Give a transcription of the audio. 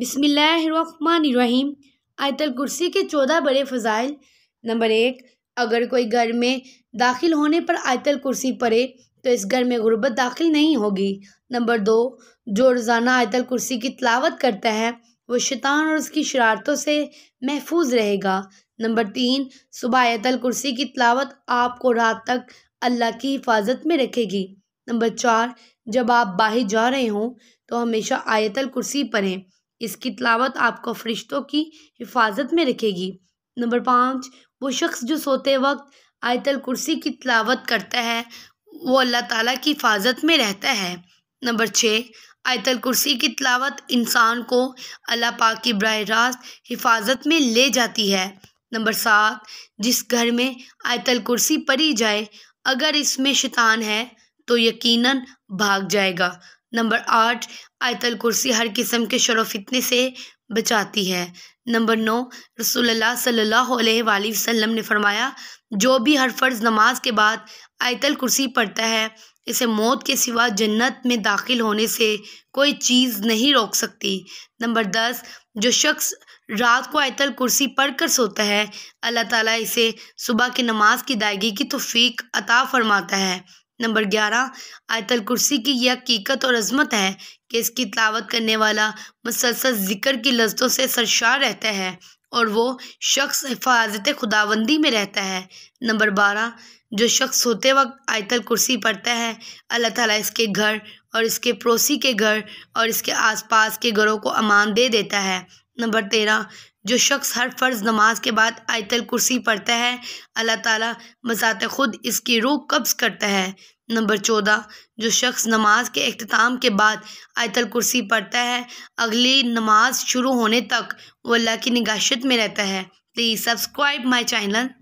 बिसमीम आयतल कुर्सी के चौदह बड़े फ़ज़ाइल नंबर एक अगर कोई घर में दाखिल होने पर आयतल कुर्सी पढ़े तो इस घर में गुर्बत दाखिल नहीं होगी नंबर दो जो रोज़ाना आयतल कुर्सी की तलावत करता है वो शैतान और उसकी शरारतों से महफूज रहेगा नंबर तीन सुबह आयतल कुर्सी की तलावत आपको रात तक अल्लाह की हिफाजत में रखेगी नंबर चार जब आप बाहर जा रहे हों तो हमेशा आयतल कुर्सी पढ़ें इसकी तलावत आपको फरिश्तों की हिफाजत में रखेगी नंबर पाँच वो शख्स जो सोते वक्त आयतल कुर्सी की तलावत करता है वो अल्लाह ताला की हिफाजत में रहता है नंबर छः आयतल कुर्सी की तलावत इंसान को अल्लाह पाक की बरह रास्त हिफाजत में ले जाती है नंबर सात जिस घर में आयतल कुर्सी पड़ी जाए अगर इसमें शैतान है तो यकीनन भाग जाएगा नंबर आठ आयतल कुर्सी हर किस्म के शर फितने से बचाती है नंबर नौ रसोल्ला सल्ला वसम ने फरमाया जो भी हर फ़र्ज़ नमाज के बाद आयतल कुर्सी पढ़ता है इसे मौत के सिवा जन्नत में दाखिल होने से कोई चीज़ नहीं रोक सकती नंबर दस जो शख्स रात को आयतल कुर्सी पढ़कर सोता है अल्लाह ताला इसे सुबह की नमाज की दायगी की तोफ़ी अता फरमाता है नंबर ग्यारह आयतल कुर्सी की यह हकीकत और अजमत है कि इसकी तलावत करने वाला मुसलसल जिक्र की लजतों से सरशार रहता है और वो शख्स हिफाजत खुदाबंदी में रहता है नंबर बारह जो शख्स सोते वक्त आयतल कुर्सी पढ़ता है अल्लाह ताला इसके घर और इसके पड़ोसी के घर और इसके आसपास के घरों को अमान दे देता है नंबर तेरह जो शख्स हर फ़र्ज़ नमाज के बाद आयतल कुर्सी पढ़ता है अल्लाह ताला बजात ख़ुद इसकी रूह कब्ज़ करता है नंबर चौदह जो शख्स नमाज के अख्ताम के बाद आयतल कुर्सी पढ़ता है अगली नमाज शुरू होने तक वो अल्लाह की निगाशत में रहता है प्लीज़ सब्सक्राइब माई चैनल